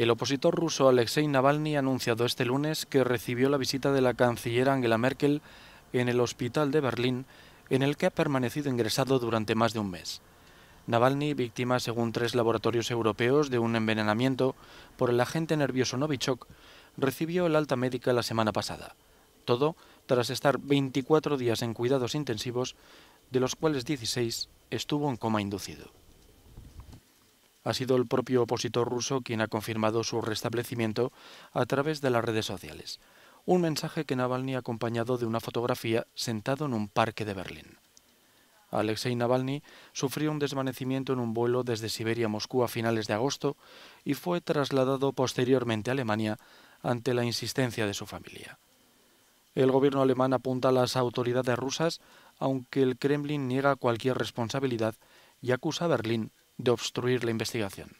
El opositor ruso Alexei Navalny ha anunciado este lunes que recibió la visita de la canciller Angela Merkel en el hospital de Berlín, en el que ha permanecido ingresado durante más de un mes. Navalny, víctima según tres laboratorios europeos de un envenenamiento por el agente nervioso Novichok, recibió el alta médica la semana pasada. Todo tras estar 24 días en cuidados intensivos, de los cuales 16 estuvo en coma inducido. Ha sido el propio opositor ruso quien ha confirmado su restablecimiento a través de las redes sociales. Un mensaje que Navalny ha acompañado de una fotografía sentado en un parque de Berlín. Alexei Navalny sufrió un desvanecimiento en un vuelo desde Siberia a Moscú a finales de agosto y fue trasladado posteriormente a Alemania ante la insistencia de su familia. El gobierno alemán apunta a las autoridades rusas, aunque el Kremlin niega cualquier responsabilidad y acusa a Berlín de obstruir la investigación.